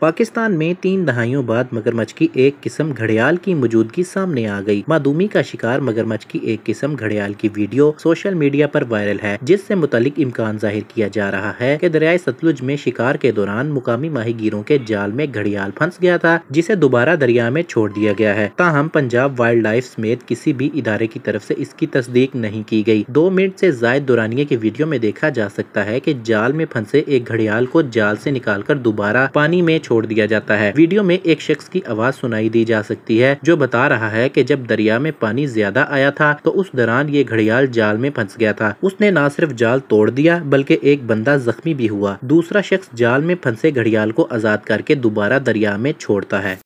पाकिस्तान में तीन दहाइयों बाद मगरमच्छ की एक किस्म घड़ियाल की मौजूदगी सामने आ गई मादूमी का शिकार मगरमच्छ की एक किस्म घड़ियाल की वीडियो सोशल मीडिया पर वायरल है जिससे मुतालिक इम्कान जाहिर किया जा रहा है कि दरियाए सतलुज में शिकार के दौरान मुकामी माहिगीरों के जाल में घड़ियाल फंस गया था जिसे दोबारा दरिया में छोड़ दिया गया है ताहम पंजाब वाइल्ड लाइफ समेत किसी भी इदारे की तरफ ऐसी इसकी तस्दीक नहीं की गयी दो मिनट ऐसी जायद दुरानिया की वीडियो में देखा जा सकता है की जाल में फंसे एक घड़ियाल को जाल ऐसी निकाल दोबारा पानी में छोड़ दिया जाता है वीडियो में एक शख्स की आवाज सुनाई दी जा सकती है जो बता रहा है की जब दरिया में पानी ज्यादा आया था तो उस दौरान ये घड़ियाल जाल में फंस गया था उसने न सिर्फ जाल तोड़ दिया बल्कि एक बंदा जख्मी भी हुआ दूसरा शख्स जाल में फंसे घड़ियाल को आजाद करके दोबारा दरिया में छोड़ता है